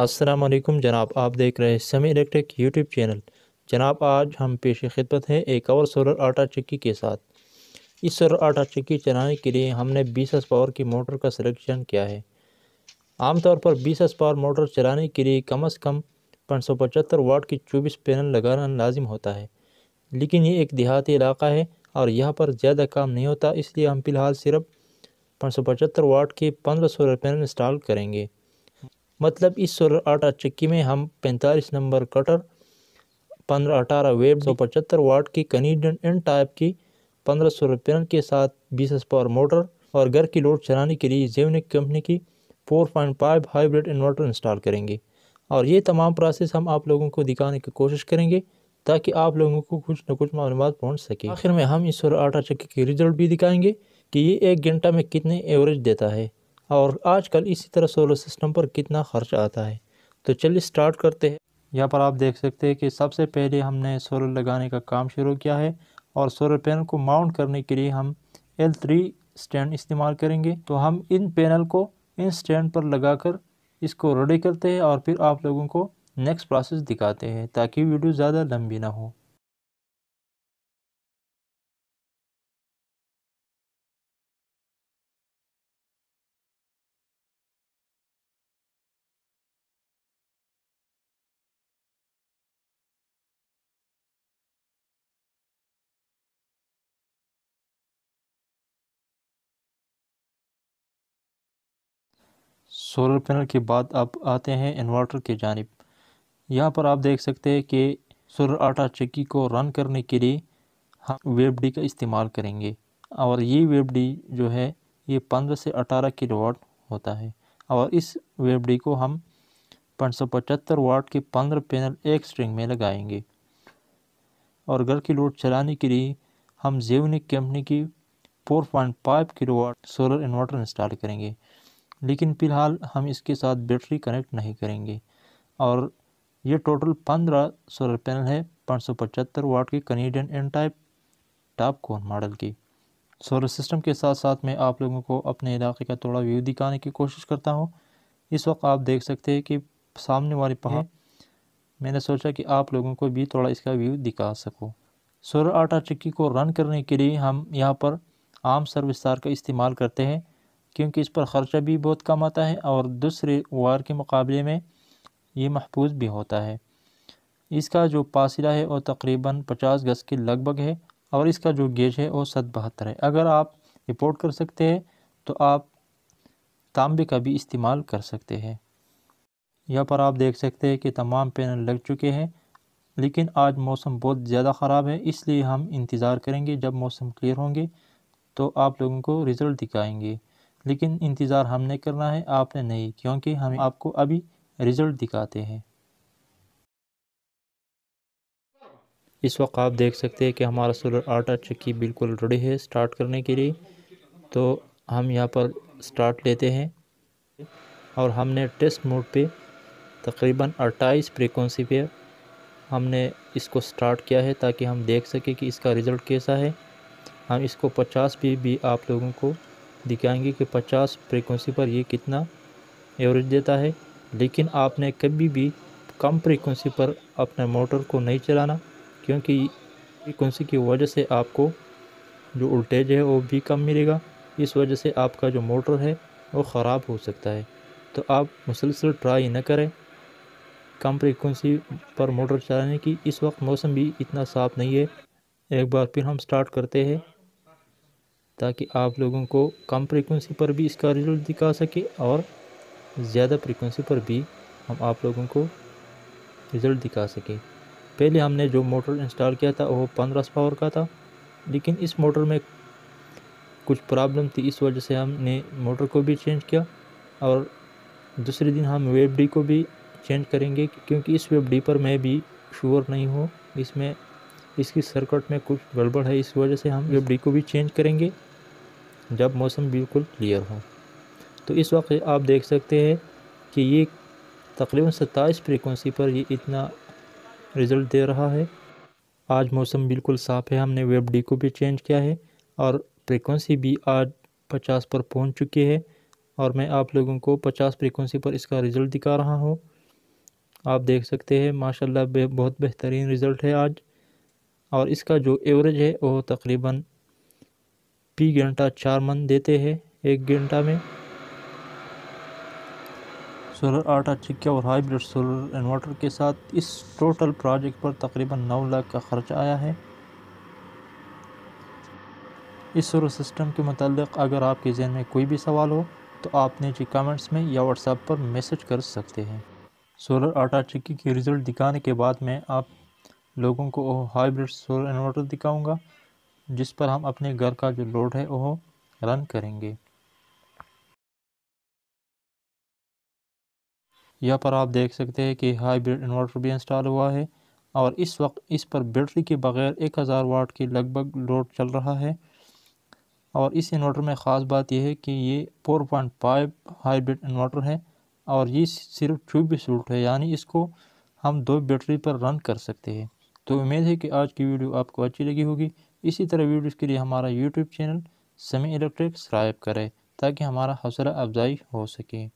असलम जनाब आप देख रहे हैं समी इलेक्ट्रिक यूट्यूब चैनल जनाब आज हम पेश खिदमत हैं एक और सोलर आटा चक्की के साथ इस सोलर आटा चक्की चलाने के लिए हमने बीस एस पावर की मोटर का सिलेक्शन किया है आमतौर पर बीस एस पावर मोटर चलाने के लिए कम अज़ कम पाँच सौ पचहत्तर वाट की चौबीस पैनल लगाना लाजिम होता है लेकिन ये एक देहाती इलाका है और यहाँ पर ज़्यादा काम नहीं होता इसलिए हम फ़िलहाल सिर्फ पाँच सौ पचहत्तर वाट के पंद्रह सोलर पैनल इंस्टॉल करेंगे मतलब इस सोलर आटा चक्की में हम पैंतालीस नंबर कटर पंद्रह अठारह वेब सौ पचहत्तर वाट की कनीडन एन टाइप की पंद्रह सौ रुपये के साथ बीस एस पावर मोटर और घर की लोड चलाने के लिए जेवनिक कंपनी की four point five hybrid inverter install करेंगे और ये तमाम प्रोसेस हम आप लोगों को दिखाने की कोशिश करेंगे ताकि आप लोगों को कुछ न कुछ मालूम पहुँच सके आखिर में हम इस सोलर आटा चक्की के रिजल्ट भी दिखाएंगे कि ये एक घंटा में कितने एवरेज देता है और आजकल इसी तरह सोलर सिस्टम पर कितना खर्च आता है तो चलिए स्टार्ट करते हैं यहाँ पर आप देख सकते हैं कि सबसे पहले हमने सोलर लगाने का काम शुरू किया है और सोलर पैनल को माउंट करने के लिए हम एल थ्री स्टैंड इस्तेमाल करेंगे तो हम इन पैनल को इन स्टैंड पर लगाकर इसको रेडी करते हैं और फिर आप लोगों को नेक्स्ट प्रोसेस दिखाते हैं ताकि वीडियो ज़्यादा लंबी ना हो सोलर पैनल के बाद अब आते हैं इन्वर्टर की जानब यहाँ पर आप देख सकते हैं कि सोलर आटा चक्की को रन करने के लिए हम वेब डी का इस्तेमाल करेंगे और ये वेब डी जो है ये पंद्रह से अठारह किलो वाट होता है और इस वेब डी को हम पाँच सौ पचहत्तर वाट के पंद्रह पैनल एक स्ट्रिंग में लगाएंगे और घर की लोड चलाने के लिए हम जेवनिक कंपनी की four point five kilowatt solar inverter install करेंगे लेकिन फ़िलहाल हम इसके साथ बैटरी कनेक्ट नहीं करेंगे और ये टोटल पंद्रह सोलर पैनल है पाँच सौ पचहत्तर वाट के Canadian N type TOPCon model की सोलर सिस्टम के साथ साथ मैं आप लोगों को अपने इलाके का थोड़ा व्यू दिखाने की कोशिश करता हूँ इस वक्त आप देख सकते हैं कि सामने वाले पहाड़ मैंने सोचा कि आप लोगों को भी थोड़ा इसका व्यू दिखा सकूँ सोलर आटा चक्की को रन करने के लिए हम यहाँ पर आम सर्विस तार का इस्तेमाल करते हैं क्योंकि इस पर ख़र्चा भी बहुत कम आता है और दूसरे वार के मुकाबले में ये महफूज भी होता है इसका जो फासला है वो तकरीबन पचास गज़ के लगभग है और इसका जो गेज है वो सत बहत्तर है अगर आप रिपोर्ट कर सकते हैं तो आप तांबे का भी इस्तेमाल कर सकते हैं यहाँ पर आप देख सकते हैं कि तमाम पैनल लग चुके हैं लेकिन आज मौसम बहुत ज़्यादा ख़राब है इसलिए हम इंतज़ार करेंगे जब मौसम क्लियर होंगे तो आप लोगों को रिज़ल्ट दिखाएंगे लेकिन इंतज़ार हमने करना है आपने नहीं क्योंकि हम आपको अभी रिज़ल्ट दिखाते हैं इस वक्त आप देख सकते हैं कि हमारा सोलर आटा चक्की बिल्कुल रेडी है स्टार्ट करने के लिए तो हम यहाँ पर स्टार्ट लेते हैं और हमने टेस्ट मोड पे तकरीबन 28 फ्रिक्वेंसी पे हमने इसको स्टार्ट किया है ताकि हम देख सकें कि इसका रिज़ल्ट कैसा है हम इसको 50 पे भी आप लोगों को दिखाएंगे कि 50 फ्रीक्वेंसी पर ये कितना एवरेज देता है लेकिन आपने कभी भी कम फ्रीक्वेंसी पर अपने मोटर को नहीं चलाना क्योंकि फ्रीक्वेंसी की वजह से आपको जो वोल्टेज है वो भी कम मिलेगा इस वजह से आपका जो मोटर है वो ख़राब हो सकता है तो आप मुसलसल ट्राई न करें कम फ्रीक्वेंसी पर मोटर चलाने की इस वक्त मौसम भी इतना साफ़ नहीं है एक बार फिर हम स्टार्ट करते हैं ताकि आप लोगों को कम फ्रिक्वेंसी पर भी इसका रिजल्ट दिखा सके और ज़्यादा फ्रिक्वेंसी पर भी हम आप लोगों को रिज़ल्ट दिखा सके पहले हमने जो मोटर इंस्टॉल किया था वो पंद्रह पावर का था लेकिन इस मोटर में कुछ प्रॉब्लम थी इस वजह से हमने मोटर को भी चेंज किया और दूसरे दिन हम वेब डी को भी चेंज करेंगे क्योंकि इस वेब डी पर मैं भी श्योर नहीं हूँ इसमें इसकी सर्कट में कुछ गड़बड़ है इस वजह से हम वेब डी को भी चेंज करेंगे जब मौसम बिल्कुल क्लियर हो तो इस वक्त आप देख सकते हैं कि ये तकरीबन सत्ताईस फ्रिक्वेंसी पर ये इतना रिज़ल्ट दे रहा है आज मौसम बिल्कुल साफ़ है हमने वेब डी को भी चेंज किया है और फ्रीक्वेंसी भी आज पचास पर पहुंच चुकी है और मैं आप लोगों को पचास फ्रीक्वेंसी पर इसका रिज़ल्ट दिखा रहा हूँ आप देख सकते हैं माशाल्लाह बहुत बेहतरीन रिज़ल्ट है आज और इसका जो एवरेज है वो तकरीबन पी घंटा चार मन देते हैं एक घंटा में सोलर आटा चिक्का और हाइब्रिड सोलर इन्वर्टर के साथ इस टोटल प्रोजेक्ट पर तकरीबन नौ लाख का खर्च आया है इस सोलर सिस्टम के मतलब अगर आपके जहन में कोई भी सवाल हो तो आप नीचे कमेंट्स में या व्हाट्सएप पर मैसेज कर सकते हैं सोलर आटा चिक्की के रिज़ल्ट दिखाने के बाद मैं आप लोगों को हाइब्रिड सोलर इन्वर्टर दिखाऊँगा जिस पर हम अपने घर का जो लोड है वो रन करेंगे यहाँ पर आप देख सकते हैं कि हाइब्रिड इन्वर्टर भी इंस्टॉल हुआ है और इस वक्त इस पर बैटरी के बगैर 1000 वाट के लगभग लोड चल रहा है और इस इन्वर्टर में ख़ास बात यह है कि ये 4.5 हाइब्रिड इन्वर्टर है और ये सिर्फ चौबीस सूट है यानी इसको हम दो बैटरी पर रन कर सकते हैं तो उम्मीद है कि आज की वीडियो आपको अच्छी लगी होगी इसी तरह वीडियोज़ के लिए हमारा YouTube channel Sami electric subscribe करें ताकि हमारा हौसला अफजाई हो सके